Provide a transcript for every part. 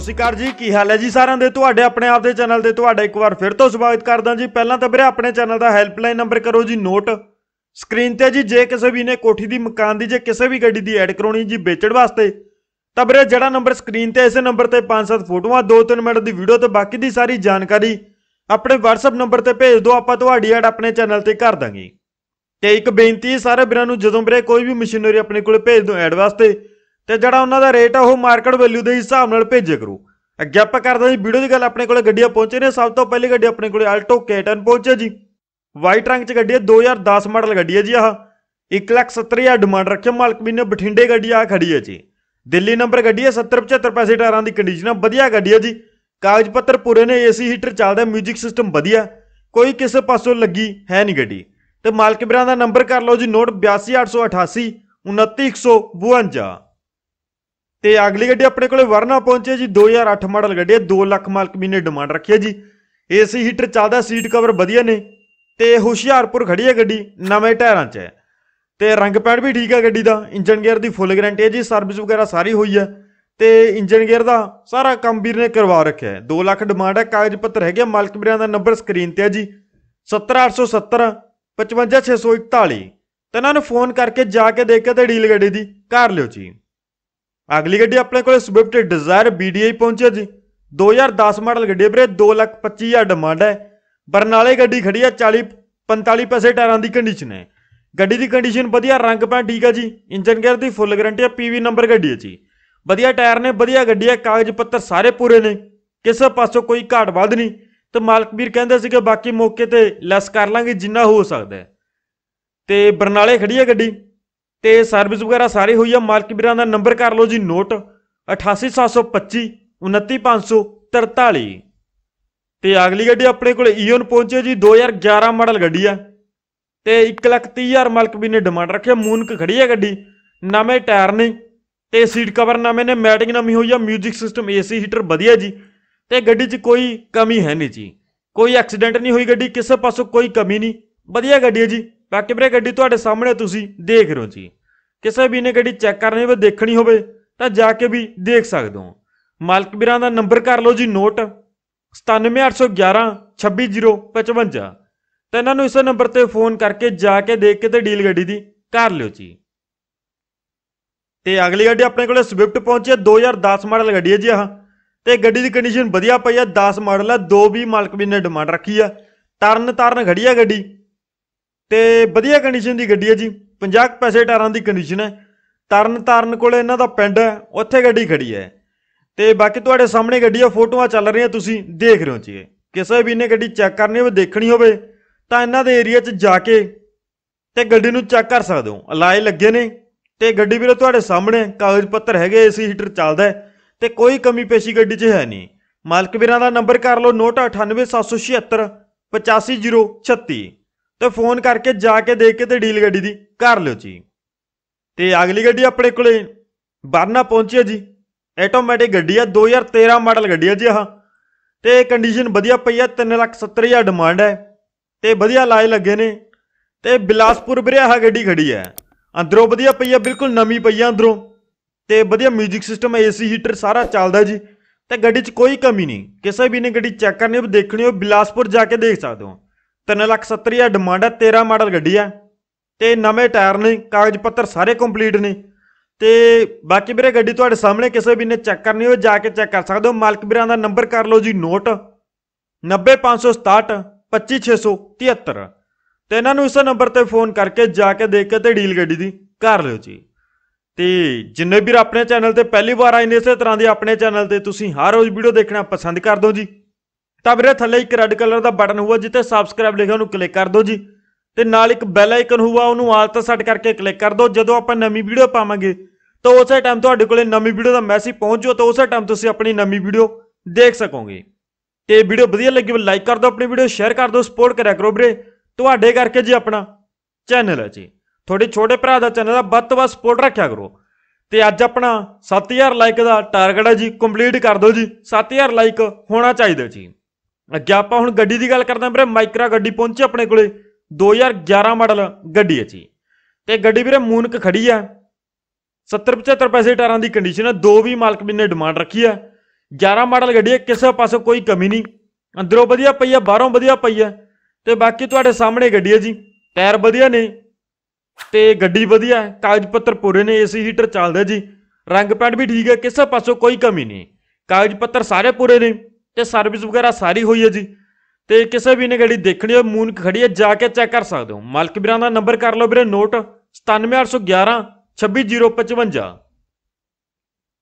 ਸਤਿ ਜੀ ਕੀ ਹਾਲ ਹੈ ਜੀ ਸਾਰਿਆਂ ਦੇ ਤੁਹਾਡੇ ਆਪਣੇ ਆਪ ਦੇ ਚੈਨਲ ਤੇ ਤੁਹਾਡਾ ਇੱਕ ਵਾਰ ਫਿਰ ਤੋਂ ਸਵਾਗਤ ਕਰਦਾ ਜੀ ਪਹਿਲਾਂ ਤਾਂ ਵੀਰੇ ਆਪਣੇ ਚੈਨਲ ਦਾ ਹੈਲਪਲਾਈਨ ਨੰਬਰ ਕਰੋ ਜੀ ਨੋਟ ਸਕਰੀਨ ਤੇ ਜੀ ਜੇ ਕਿਸੇ ਵੀ ਨੇ ਕੋਠੀ ਦੀ ਮਕਾਨ ਦੀ ਜੇ ਕਿਸੇ ਵੀ ਗੱਡੀ ਦੀ ਐਡ ਕਰਾਉਣੀ ਜੀ ਵੇਚਣ ਵਾਸਤੇ ਤਾਂ ਵੀਰੇ ਜਿਹੜਾ ਨੰਬਰ ਸਕਰੀਨ ਤੇ ਇਸੇ ਨੰਬਰ ਤੇ 5-7 ਫੋਟੋਆਂ 2-3 ਮਿੰਟ ਦੀ ਵੀਡੀਓ ਤੇ ਬਾਕੀ ਦੀ ਸਾਰੀ ਜਾਣਕਾਰੀ ਆਪਣੇ WhatsApp ਨੰਬਰ ਤੇ ਭੇਜ ਦਿਓ ਆਪਾਂ ਤੁਹਾਡੀ ਐਡ ਆਪਣੇ ਚੈਨਲ ਤੇ ਕਰ ਦਾਂਗੇ ਤੇ ਇੱਕ ਬੇਨਤੀ ਸਾਰੇ ਵੀਰਾਂ ਨੂੰ ਜਦੋਂ ਵੀਰੇ ਕੋਈ ਵੀ ਮਸ਼ੀਨਰੀ ਆਪਣੇ ਕੋਲ ਭੇਜ ਦਿਓ ਐਡ ਵਾਸਤੇ ਤੇ ਜਿਹੜਾ ਉਹਨਾਂ ਦਾ ਰੇਟ ਆ ਉਹ ਮਾਰਕੀਟ ਵੈਲਿਊ ਦੇ ਹਿਸਾਬ ਨਾਲ ਭੇਜਿਆ ਕਰੋ ਅੱਗੇ ਆਪਾਂ ਕਰਦੇ ਜੀ ਵੀਡੀਓ ਦੀ ਗੱਲ ਆਪਣੇ ਕੋਲੇ ਗੱਡੀਆਂ ਪਹੁੰਚੇ ਨੇ ਸਭ ਤੋਂ ਪਹਿਲੀ ਗੱਡੀ ਆਪਣੇ ਕੋਲੇ ਆਲਟੋ K10 ਪਹੁੰਚੇ ਜੀ ਵਾਈਟ ਰੰਗ 'ਚ ਗੱਡੀ ਹੈ 2010 ਮਾਡਲ ਗੱਡੀ ਹੈ ਜੀ ਆਹ 170000 ਡਿਮਾਂਡ ਰੱਖਿਆ ਮਾਲਕ ਵੀ ਨੇ ਬਠਿੰਡੇ ਗੱਡੀ ਆ ਖੜੀ ਹੈ ਜੀ ਦਿੱਲੀ ਨੰਬਰ ਗੱਡੀ ਹੈ 70 75 ਪੈਸੇ ਟਾਰਾਂ ਦੀ ਕੰਡੀਸ਼ਨ ਹੈ ਵਧੀਆ ਗੱਡੀ ਹੈ ਜੀ ਕਾਗਜ਼ ਪੱਤਰ ਪੂਰੇ ਨੇ ਏਸੀ ਹੀਟਰ ਚੱਲਦਾ ਮਿਊਜ਼ਿਕ ਸਿਸਟਮ ਵਧੀਆ ਕੋਈ ਕਿਸੇ ਪਾਸੋਂ ਲੱਗੀ ਹੈ ਨਹੀਂ ਗੱਡੀ ਤੇ ਮਾਲਕ ਵੀਰਾਂ ਦਾ ਨੰਬਰ ਕਰ ਲਓ ਜੀ ਨੋਟ 82888 29152 ਤੇ ਅਗਲੀ ਗੱਡੀ ਆਪਣੇ ਕੋਲੇ ਵਰਨਾ ਪਹੁੰਚੇ ਜੀ 2008 ਮਾਡਲ ਗੱਡੀ ਹੈ 2 ਲੱਖ ਮਾਲਕ ਮਹੀਨੇ ਡਿਮਾਂਡ ਰੱਖੀ ਹੈ ਜੀ ਏਸੀ ਹੀਟਰ ਚੱਲਦਾ ਸੀਟ ਕਵਰ ਵਧੀਆ ਨੇ ਤੇ ਹੁਸ਼ਿਆਰਪੁਰ ਖੜੀ ਹੈ ਗੱਡੀ ਨਵੇਂ ਟਾਇਰਾਂ 'ਚ ਹੈ ਤੇ ਰੰਗ ਪੈਂਟ ਵੀ ਠੀਕ ਹੈ ਗੱਡੀ ਦਾ ਇੰਜਨ ਗੇਅਰ ਦੀ ਫੁੱਲ ਗਾਰੰਟੀ ਹੈ ਜੀ ਸਰਵਿਸ ਵਗੈਰਾ ਸਾਰੀ ਹੋਈ ਹੈ ਤੇ ਇੰਜਨ ਗੇਅਰ ਦਾ ਸਾਰਾ ਕੰਮ ਵੀਰ ਨੇ ਕਰਵਾ ਰੱਖਿਆ ਹੈ 2 ਲੱਖ ਡਿਮਾਂਡ ਹੈ ਕਾਗਜ਼ ਪੱਤਰ ਹੈਗੇ ਮਾਲਕ ਵੀਰਾਂ ਦਾ ਨੰਬਰ ਸਕਰੀਨ ਤੇ ਹੈ ਜੀ 70870 55641 ਤੇ ਇਹਨਾਂ ਨੂੰ ਫੋਨ ਕਰਕੇ ਜਾ ਕੇ ਦੇਖ ਕੇ ਤੇ ਡੀਲ ਗੱਡੀ ਦੀ ਕਰ ਲਿਓ ਜੀ ਅਗਲੀ ਗੱਡੀ ਆਪਣੇ ਕੋਲੇ ਸਵਿਫਟ ਡਿਜ਼ਾਇਰ BDI ਪਹੁੰਚਿਆ ਜੀ 2010 ਮਾਡਲ ਗੱਡੀ ਵੀਰੇ 225000 ਡਿਮਾਂਡ ਹੈ ਬਰਨਾਲੇ ਗੱਡੀ ਖੜੀ ਹੈ 40 45 ਪੈਸੇ ਟਾਇਰਾਂ ਦੀ ਕੰਡੀਸ਼ਨ ਹੈ ਗੱਡੀ ਦੀ ਕੰਡੀਸ਼ਨ ਵਧੀਆ ਰੰਗ ਪੈਂ ਠੀਕ ਹੈ ਜੀ ਇੰਜਨ ਗੇਅਰ ਦੀ ਫੁੱਲ ਗਾਰੰਟੀ ਹੈ ਪੀਵੀ ਨੰਬਰ ਗੱਡੀ ਹੈ ਜੀ ਵਧੀਆ ਟਾਇਰ ਨੇ ਵਧੀਆ ਗੱਡੀ ਹੈ ਕਾਗਜ਼ ਪੱਤਰ ਸਾਰੇ ਪੂਰੇ ਨੇ ਕਿਸੇ ਪਾਸੋਂ ਕੋਈ ਘਾਟ ਵੱਧ ਨਹੀਂ ਤੇ ਮਾਲਕ ਵੀਰ ਕਹਿੰਦੇ ਸੀ ਕਿ ਬਾਕੀ ਮੌਕੇ ਤੇ ਲੈਸ ਕਰ ਲਾਂਗੇ ਜਿੰਨਾ ਹੋ ਸਕਦਾ ਤੇ ਬਰਨਾਲੇ ਖੜੀ ਹੈ ਗੱਡੀ ਤੇ ਸਰਵਿਸ ਵਗੈਰਾ ਸਾਰੇ ਹੋਈ ਆ ਮਾਲਕ ਵੀਰਾਂ ਦਾ ਨੰਬਰ ਕਰ ਲਓ ਜੀ ਨੋਟ 88725 29543 ਤੇ ਅਗਲੀ ਗੱਡੀ ਆਪਣੇ ਕੋਲ ਈਓਨ e ਪਹੁੰਚੇ ਜੀ 2011 ਮਾਡਲ ਗੱਡੀ ਆ ਤੇ 130000 ਮਾਲਕ ਵੀ ਨੇ ਡਿਮਾਂਡ ਰੱਖਿਆ ਮੂਨਕ ਖੜੀ ਆ ਗੱਡੀ ਨਵੇਂ ਟਾਇਰ ਨੇ ਤੇ ਸੀਟ ਕਵਰ ਨਵੇਂ ਨੇ ਮੈਟਿੰਗ ਨਵੀਂ ਹੋਈ ਆ 뮤직 ਸਿਸਟਮ ਏਸੀ ਹੀਟਰ ਵਧੀਆ ਜੀ ਤੇ ਗੱਡੀ 'ਚ ਕੋਈ ਕਮੀ ਹੈ ਨਹੀਂ ਜੀ ਕੋਈ ਐਕਸੀਡੈਂਟ ਨਹੀਂ ਹੋਈ ਗੱਡੀ ਕਿਸੇ ਪਾਸੋਂ ਕੋਈ ਕਮੀ ਨਹੀਂ ਵਧੀਆ ਗੱਡੀ ਹੈ ਜੀ ਬਾਕੀ ਵੀਰੇ ਗੱਡੀ ਤੁਹਾਡੇ ਸਾਹਮਣੇ ਤੁਸੀਂ ਦੇਖ ਰਹੇ ਹੋ ਜੀ ਕਿਸੇ ਵੀ ਨੇ ਗੱਡੀ ਚੈੱਕ ਕਰਨੀ ਹੋਵੇ ਦੇਖਣੀ ਹੋਵੇ ਤਾਂ ਜਾ ਕੇ ਵੀ ਦੇਖ ਸਕਦੇ ਹੋ ਮਾਲਕ ਵੀਰਾਂ ਦਾ ਨੰਬਰ ਕਰ ਲਓ ਜੀ ਨੋਟ 97811 26055 ਤਾਂ ਇਹਨਾਂ ਨੂੰ ਇਸ ਨੰਬਰ ਤੇ ਫੋਨ ਕਰਕੇ ਜਾ ਕੇ ਦੇਖ ਕੇ ਤੇ ਡੀਲ ਗੱਡੀ ਦੀ ਕਰ ਲਿਓ ਜੀ ਤੇ ਅਗਲੀ ਗੱਡੀ ਆਪਣੇ ਕੋਲੇ ਸਵਿਫਟ ਪਹੁੰਚੀ ਹੈ 2010 ਮਾਡਲ ਗੱਡੀ ਹੈ ਜੀ ਆਹ ਤੇ ਗੱਡੀ ਦੀ ਕੰਡੀਸ਼ਨ ਵਧੀਆ ਪਈ ਹੈ 10 ਮਾਡਲ ਹੈ 2 ਵੀ ਮਾਲਕ ਵੀ ਨੇ ਡਿਮਾਂਡ ਰੱਖੀ ਆ ਤਰਨ ਤਰਨ ਖੜੀ ਗੱਡੀ ਤੇ ਵਧੀਆ ਕੰਡੀਸ਼ਨ ਦੀ ਗੱਡੀ ਹੈ ਜੀ 50 ਪੈਸੇ ਟਾਰਾਂ ਦੀ ਕੰਡੀਸ਼ਨ ਹੈ ਤਰਨ ਤਰਨ ਕੋਲੇ ਇਹਨਾਂ ਦਾ ਪਿੰਡ ਹੈ ਉੱਥੇ ਗੱਡੀ ਖੜੀ ਹੈ ਤੇ ਬਾਕੀ ਤੁਹਾਡੇ ਸਾਹਮਣੇ ਗੱਡੀ ਆ ਫੋਟੋਆਂ ਚੱਲ ਰਹੀਆਂ ਤੁਸੀਂ ਦੇਖ ਰਹੇ ਹੋ ਜੀ ਕਿਸੇ ਵੀ ਨੇ ਗੱਡੀ ਚੈੱਕ ਕਰਨੀ ਹੋਵੇ ਦੇਖਣੀ ਹੋਵੇ ਤਾਂ ਇਹਨਾਂ ਦੇ ਏਰੀਆ 'ਚ ਜਾ ਕੇ ਤੇ ਗੱਡੀ ਨੂੰ ਚੈੱਕ ਕਰ ਸਕਦੇ ਹੋ ਅਲਾਏ ਲੱਗੇ ਨੇ ਤੇ ਗੱਡੀ ਵੀਰੇ ਤੁਹਾਡੇ ਸਾਹਮਣੇ ਕਾਗਜ਼ ਪੱਤਰ ਹੈਗੇ ਏਸੀ ਹੀਟਰ ਚੱਲਦਾ ਤੇ ਕੋਈ ਕਮੀ ਪੇਸ਼ੀ ਗੱਡੀ 'ਚ ਹੈ ਨਹੀਂ ਮਾਲਕ ਵੀਰਾਂ ਦਾ ਨੰਬਰ ਕਰ ਲਓ 989776505036 ਤੇ ਫੋਨ ਕਰਕੇ ਜਾ ਕੇ ਦੇਖ ਕੇ ਤੇ ਡੀਲ ਗੱਡੀ ਦੀ ਕਰ ਲਿਓ ਜੀ ਤੇ ਅਗਲੀ ਗੱਡੀ ਆਪਣੇ ਕੋਲੇ ਬਰਨਾ ਪਹੁੰਚੀ ਜੀ ਆਟੋਮੈਟਿਕ ਗੱਡੀ ਆ 2013 ਮਾਡਲ ਗੱਡੀ ਆ ਜੀ ਆਹ ਤੇ ਕੰਡੀਸ਼ਨ ਵਧੀਆ ਪਈ ਆ 370000 ਡਿਮਾਂਡ ਹੈ ਤੇ ਵਧੀਆ ਲਾਏ ਲੱਗੇ ਨੇ ਤੇ ਬਿਲਾਸਪੁਰ ਵੀਰੇ ਆਹ ਗੱਡੀ ਖੜੀ ਹੈ ਅੰਦਰੋਂ ਵਧੀਆ ਪਈ ਆ ਬਿਲਕੁਲ ਨਵੀਂ ਪਈ ਆ ਅੰਦਰੋਂ ਤੇ ਵਧੀਆ 뮤직 ਸਿਸਟਮ ਏਸੀ ਹੀਟਰ ਸਾਰਾ ਚੱਲਦਾ ਜੀ ਤੇ ਗੱਡੀ 'ਚ ਕੋਈ ਕਮੀ ਨਹੀਂ ਕਿਸੇ ਵੀ ਨੇ ਗੱਡੀ ਚੈੱਕ ਕਰਨੀ ਹੋ ਦੇਖਣੀ ਹੋ ਬਿਲਾਸਪੁਰ ਜਾ ਕੇ ਦੇਖ ਸਕਦੇ ਹੋ 370000 ਡਿਮਾਂਡ ਹੈ 13 ਮਾਡਲ ਗੱਡੀ ਆ ਤੇ ਨਵੇਂ ਟਾਇਰ ਨੇ ਕਾਗਜ਼ ਪੱਤਰ ਸਾਰੇ ਕੰਪਲੀਟ ਨੇ ਤੇ ਬਾਕੀ ਵੀਰੇ ਗੱਡੀ ਤੁਹਾਡੇ ਸਾਹਮਣੇ ਕਿਸੇ ਵੀ ਨੇ ਚੈੱਕ ਕਰਨੀ ਹੋ ਜਾ ਕੇ ਚੈੱਕ ਕਰ ਸਕਦੇ ਹੋ ਮਾਲਕ ਵੀਰਾਂ ਦਾ ਨੰਬਰ ਕਰ ਲਓ ਜੀ ਨੋਟ 90567 25673 ਤੇ ਇਹਨਾਂ ਨੂੰ ਇਸ ਨੰਬਰ ਤੇ ਫੋਨ ਕਰਕੇ ਜਾ ਕੇ ਦੇਖ ਕੇ ਤੇ ਡੀਲ ਗੱਡੀ ਦੀ ਕਰ ਲਿਓ ਜੀ ਤੇ ਜਿੰਨੇ ਵੀਰ ਆਪਣੇ ਚੈਨਲ ਤੇ ਪਹਿਲੀ ਵਾਰ ਆਏ ਨੇ ਇਸੇ ਤਰ੍ਹਾਂ ਦੇ ਆਪਣੇ ਚੈਨਲ ਤੇ ਤੁਸੀਂ ਹਰ ਰੋਜ਼ ਵੀਡੀਓ ਦੇਖਣਾ ਪਸੰਦ ਕਰਦੇ ਹੋ ਜੀ ਤਾਂ ਵੀਰੇ ਥੱਲੇ ਇੱਕ ਰੈੱਡ ਕਲਰ ਦਾ ਬਟਨ ਹੋਊਗਾ ਜਿੱਤੇ ਸਬਸਕ੍ਰਾਈਬ ਲਿਖਿਆ ਉਹਨੂੰ ਕਲਿੱਕ ਕਰ ਦਿਓ ਜੀ ਤੇ ਨਾਲ ਇੱਕ ਬੈਲ ਆਈਕਨ ਹੋਊਗਾ ਉਹਨੂੰ ਆਲ ਤਾਂ ਸੈੱਟ ਕਰਕੇ ਕਲਿੱਕ ਕਰ ਦਿਓ ਜਦੋਂ ਆਪਾਂ ਨਵੀਂ ਵੀਡੀਓ ਪਾਵਾਂਗੇ ਤਾਂ ਉਸੇ ਟਾਈਮ ਤੁਹਾਡੇ ਕੋਲੇ ਨਵੀਂ ਵੀਡੀਓ ਦਾ ਮੈਸੇਜ ਪਹੁੰਚ ਜਾਓ ਤਾਂ ਉਸੇ ਟਾਈਮ ਤੁਸੀਂ ਆਪਣੀ ਨਵੀਂ ਵੀਡੀਓ ਦੇਖ ਸਕੋਗੇ ਤੇ ਵੀਡੀਓ ਵਧੀਆ ਲੱਗੀ ਹੋਵੇ ਲਾਈਕ ਕਰ ਦਿਓ ਆਪਣੀ ਵੀਡੀਓ ਸ਼ੇਅਰ ਕਰ ਦਿਓ ਸਪੋਰਟ ਕਰਿਆ ਕਰੋ ਵੀਰੇ ਤੁਹਾਡੇ ਕਰਕੇ ਜੀ ਆਪਣਾ ਚੈਨਲ ਹੈ ਜੀ ਤੁਹਾਡੇ ਛੋਟੇ ਭਰਾ ਦਾ ਚੈਨਲ ਆ ਵੱਧ ਤੋਂ ਵੱਧ ਸਪੋਰਟ ਰੱਖਿਆ ਕਰੋ ਤੇ ਅੱਜ ਆਪਣਾ 7000 ਲਾਈਕ ਦਾ ਟਾਰਗੇਟ ਹੈ ਜੀ ਕੰਪਲੀਟ ਕਰ ਦਿਓ ਜੀ 7000 ਲਾਈਕ ਹੋਣਾ ਚਾਹੀਦਾ ਜੀ ਅੱਗੇ ਆਪਾਂ ਹੁਣ ਗੱਡੀ ਦੀ ਗੱਲ ਕਰਦੇ ਆਂ ਵੀਰੇ ਮਾਈਕਰਾ ਗੱਡੀ ਪਹੁੰਚੀ ਆਪਣੇ ਕੋਲੇ 2011 ਮਾਡਲ ਗੱਡੀ ਹੈ ਜੀ ਤੇ ਗੱਡੀ ਵੀਰੇ ਮੂਨਕ ਖੜੀ ਆ 70 75 ਪੈਸੇ ਟਾਰਾਂ ਦੀ ਕੰਡੀਸ਼ਨ ਹੈ ਦੋ ਵੀ ਮਾਲਕ ਵੀ ਨੇ ਡਿਮਾਂਡ ਰੱਖੀ ਆ 11 ਮਾਡਲ ਗੱਡੀ ਹੈ ਕਿਸੇ ਪਾਸੋਂ ਕੋਈ ਕਮੀ ਨਹੀਂ ਅੰਦਰੋਂ ਵਧੀਆ ਪਈ ਆ ਬਾਹਰੋਂ ਵਧੀਆ ਪਈ ਆ ਤੇ ਬਾਕੀ ਤੁਹਾਡੇ ਸਾਹਮਣੇ ਗੱਡੀ ਹੈ ਜੀ ਟਾਇਰ ਵਧੀਆ ਨੇ ਤੇ ਗੱਡੀ ਵਧੀਆ ਹੈ ਕਾਗਜ਼ ਪੱਤਰ ਪੂਰੇ ਨੇ ਏਸੀ ਹੀਟਰ ਚੱਲਦਾ ਜੀ ਰੰਗ ਪੈਂਟ ਵੀ ਠੀਕ ਹੈ ਕਿਸੇ ਪਾਸੋਂ ਕੋਈ ਕਮੀ ਨਹੀਂ ਕਾਗਜ਼ ਪੱਤਰ ਸਾਰੇ ਪੂਰੇ ਨੇ ਤੇ ਸਰਵਿਸ ਵਗੈਰਾ ਸਾਰੀ ਹੋਈ ਹੈ ਜੀ ਤੇ ਕਿਸੇ ਵੀ ਨੇ ਗੱਡੀ ਦੇਖਣੀ ਹੋਵੇ ਮੂਨ ਖੜੀ ਹੈ ਜਾ ਕੇ ਚੈੱਕ ਕਰ ਸਕਦੇ ਹੋ ਮਾਲਕ ਵੀਰਾਂ ਦਾ ਨੰਬਰ ਕਰ ਲਓ ਵੀਰੇ ਨੋਟ 97811 26055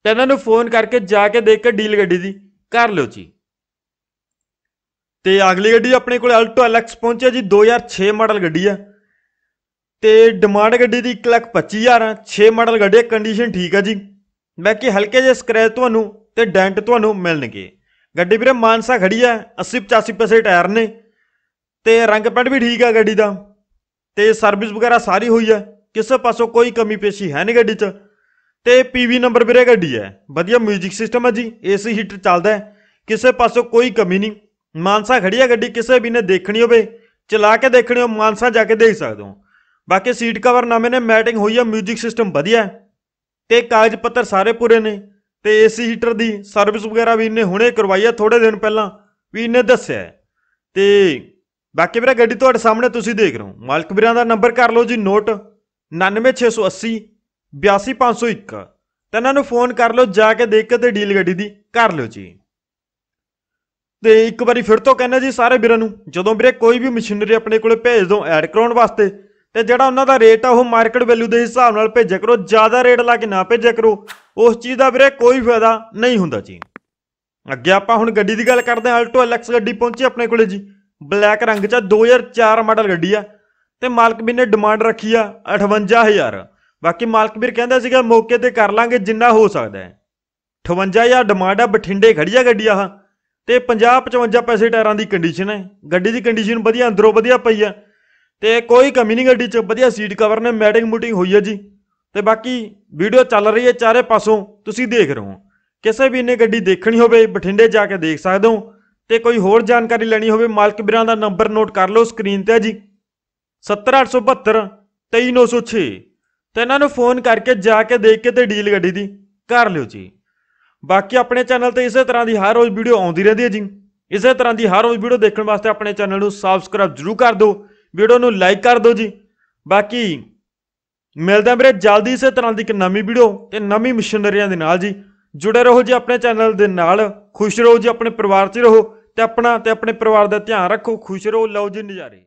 ਤੇ ਇਹਨਾਂ ਨੂੰ ਫੋਨ ਕਰਕੇ ਜਾ ਕੇ ਦੇਖ ਕੇ ਡੀਲ ਗੱਡੀ ਦੀ ਕਰ ਲਿਓ ਜੀ ਤੇ ਅਗਲੀ ਗੱਡੀ ਆਪਣੇ ਕੋਲ ਅਲਟੋ ਐਲਐਕਸ ਪਹੁੰਚਿਆ ਜੀ 2006 ਮਾਡਲ ਗੱਡੀ ਆ ਤੇ ਡਿਮਾਂਡ ਗੱਡੀ ਦੀ 1,25,000 6 ਮਾਡਲ ਗੱਡੀ ਕੰਡੀਸ਼ਨ ਠੀਕ ਆ ਜੀ ਬਾਕੀ ਹਲਕੇ ਜਿਹੇ ਸਕ੍ਰੈਚ ਤੁਹਾਨੂੰ ਤੇ ਡੈਂਟ ਤੁਹਾਨੂੰ ਮਿਲਣਗੇ ਗੱਡੀ ਵੀਰੇ ਮਾਨਸਾ ਖੜੀ ਆ 80 85 ਪੈਸੇ ਟਾਇਰ ਨੇ ਤੇ ਰੰਗ ਪੈਂਟ ਵੀ ਠੀਕ ਆ ਗੱਡੀ ਦਾ ਤੇ ਸਰਵਿਸ ਵਗੈਰਾ ਸਾਰੀ ਹੋਈ ਆ ਕਿਸੇ ਪਾਸੋਂ ਕੋਈ ਕਮੀ ਪੇਸ਼ੀ ਹੈ ਨਹੀਂ ਗੱਡੀ 'ਚ ਤੇ ਪੀਵੀ ਨੰਬਰ ਵੀਰੇ ਗੱਡੀ ਹੈ ਵਧੀਆ 뮤직 ਸਿਸਟਮ ਹੈ ਜੀ ਏਸੀ ਹੀਟਰ ਚੱਲਦਾ ਹੈ ਕਿਸੇ ਪਾਸੋਂ ਕੋਈ ਕਮੀ ਨਹੀਂ ਮਾਨਸਾ ਖੜੀ ਹੈ ਗੱਡੀ ਕਿਸੇ ਵੀ ਨੇ ਦੇਖਣੀ ਹੋਵੇ ਚਲਾ ਕੇ ਦੇਖਣੀ ਹੋ ਮਾਨਸਾ ਜਾ ਕੇ ਦੇਖ ਸਕਦੇ ਹੋ ਬਾਕੀ ਸੀਟ ਕਵਰ ਨਵੇਂ ਨੇ ਮੈਟਿੰਗ ਹੋਈ ਹੈ 뮤직 ਸਿਸਟਮ ਵਧੀਆ ਤੇ ਕਾਗਜ਼ ਪੱਤਰ ਸਾਰੇ ਪੂਰੇ ਨੇ ਤੇ ਏਸੀ ਹੀਟਰ ਦੀ ਸਰਵਿਸ ਵਗੈਰਾ ਵੀ ਇਹਨੇ ਹੁਣੇ ਕਰਵਾਈ ਆ ਥੋੜੇ ਦਿਨ ਪਹਿਲਾਂ ਵੀ ਇਹਨੇ ਦੱਸਿਆ ਤੇ ਬਾਕੀ ਵੀਰਾ ਗੱਡੀ ਤੁਹਾਡੇ ਸਾਹਮਣੇ ਤੁਸੀਂ ਦੇਖ ਰਹੇ ਹੋ ਮਾਲਕ ਵੀਰਾਂ ਦਾ ਨੰਬਰ ਕਰ ਲਓ ਜੀ ਨੋਟ 99680 82501 ਤਾਂ ਇਹਨਾਂ ਨੂੰ ਫੋਨ ਕਰ ਲਓ ਜਾ ਕੇ ਦੇਖ ਕੇ ਤੇ ਡੀਲ ਗੱਡੀ ਦੀ ਕਰ ਲਓ ਜੀ ਤੇ ਇੱਕ ਵਾਰੀ ਫਿਰ ਤੋਂ ਕਹਿੰਦਾ ਜੀ ਸਾਰੇ ਵੀਰਾਂ ਨੂੰ ਜਦੋਂ ਵੀਰੇ ਕੋਈ ਵੀ ਮਸ਼ੀਨਰੀ ਆਪਣੇ ਕੋਲੇ ਭੇਜ ਦੋ ਐਡ ਕਰਾਉਣ ਵਾਸਤੇ ਤੇ ਜਿਹੜਾ ਉਹਨਾਂ ਦਾ ਰੇਟ ਆ ਉਹ ਮਾਰਕੀਟ ਵੈਲਿਊ ਦੇ ਹਿਸਾਬ ਨਾਲ ਭੇਜਿਆ ਕਰੋ ਜ਼ਿਆਦਾ ਰੇਟ ਲਾ ਕੇ ਨਾ ਭੇਜਿਆ ਕਰੋ ਉਸ ਚੀਜ਼ ਦਾ ਵੀਰੇ ਕੋਈ ਫਾਇਦਾ ਨਹੀਂ ਹੁੰਦਾ ਜੀ ਅੱਗੇ ਆਪਾਂ ਹੁਣ ਗੱਡੀ ਦੀ ਗੱਲ ਕਰਦੇ ਹਾਂ ਅਲਟੋ ਐਲਐਕਸ ਗੱਡੀ ਪਹੁੰਚੀ ਆਪਣੇ ਕੋਲੇ ਜੀ ਬਲੈਕ ਰੰਗ 'ਚ 2004 ਮਾਡਲ ਗੱਡੀ ਆ ਤੇ ਮਾਲਕ ਵੀ ਨੇ ਡਿਮਾਂਡ ਰੱਖੀ ਆ 58000 ਬਾਕੀ ਮਾਲਕ ਵੀਰ ਕਹਿੰਦਾ ਸੀਗਾ ਮੌਕੇ ਤੇ ਕਰ ਲਾਂਗੇ ਜਿੰਨਾ ਹੋ ਸਕਦਾ ਹੈ 58000 ਡਿਮਾਂਡ ਆ ਬਠਿੰਡੇ ਖੜੀ ਆ ਗੱਡੀ ਆ ਤੇ 50 55 ਪੈਸੇ ਟਾਇਰਾਂ ਦੀ ਕੰਡੀਸ਼ਨ ਹੈ ਗੱਡੀ ਦੀ ਕੰਡੀਸ਼ਨ ਵਧੀਆ ਅੰਦਰੋਂ ਵਧੀਆ ਪਈ ਆ ਤੇ ਕੋਈ ਕਮੀ ਨਹੀਂ ਗੱਡੀ 'ਚ ਵਧੀਆ ਸੀਟ ਕਵਰ ਨੇ ਮੈਟਿੰਗ ਮੂਟਿੰਗ ਹੋਈ ਹੈ ਜੀ ਤੇ ਬਾਕੀ ਵੀਡੀਓ ਚੱਲ ਰਹੀ ਹੈ ਚਾਰੇ ਪਾਸੋਂ ਤੁਸੀਂ ਦੇਖ ਰਹੇ ਹੋ ਕਿਸੇ ਵੀ ਨੇ ਗੱਡੀ ਦੇਖਣੀ ਹੋਵੇ ਬਠਿੰਡੇ ਜਾ ਕੇ ਦੇਖ ਸਕਦੇ ਹੋ ਤੇ ਕੋਈ ਹੋਰ ਜਾਣਕਾਰੀ ਲੈਣੀ ਹੋਵੇ ਮਾਲਕ ਵੀਰਾਂ ਦਾ ਨੰਬਰ ਨੋਟ ਕਰ ਲਓ ਸਕਰੀਨ ਤੇ ਜੀ 70872 23906 ਤੇ ਇਹਨਾਂ ਨੂੰ ਫੋਨ ਕਰਕੇ ਜਾ ਕੇ ਦੇਖ ਕੇ ਤੇ ਡੀਲ ਗੱਡੀ ਦੀ ਕਰ ਲਿਓ ਜੀ ਬਾਕੀ ਆਪਣੇ ਚੈਨਲ ਤੇ ਇਸੇ ਤਰ੍ਹਾਂ ਦੀ ਹਰ ਰੋਜ਼ ਵੀਡੀਓ ਆਉਂਦੀ ਰਹਿੰਦੀ ਹੈ ਜੀ ਇਸੇ ਤਰ੍ਹਾਂ ਦੀ ਹਰ ਰੋਜ਼ ਵੀਡੀਓ ਦੇਖਣ ਵਾਸਤੇ ਆਪਣੇ ਚੈਨਲ ਨੂੰ ਸਬਸਕ੍ਰਾਈਬ ਜ਼ਰੂਰ ਕਰ ਦਿਓ ਵੀਡੀਓ ਨੂੰ ਲਾਈਕ ਕਰ ਦਿਓ ਜੀ ਬਾਕੀ ਮਿਲਦਾ ਵੀਰੇ ਜਲਦੀ ਇਸੇ ਤਰ੍ਹਾਂ ਦੀ ਇੱਕ ਨਵੀਂ ਵੀਡੀਓ ਤੇ ਨਵੀਂ ਮਸ਼ੀਨਰੀਆਂ ਦੇ ਨਾਲ ਜੀ ਜੁੜੇ ਰਹੋ ਜੀ ਆਪਣੇ ਚੈਨਲ ਦੇ ਨਾਲ ਖੁਸ਼ ਰਹੋ ਜੀ ਆਪਣੇ ਪਰਿਵਾਰ 'ਚ ਰਹੋ ਤੇ ਆਪਣਾ ਤੇ ਆਪਣੇ ਪਰਿਵਾਰ ਦਾ ਧਿਆਨ ਰੱਖੋ ਖੁਸ਼ ਰਹੋ ਲਓ ਜੀ ਨਜ਼ਾਰੇ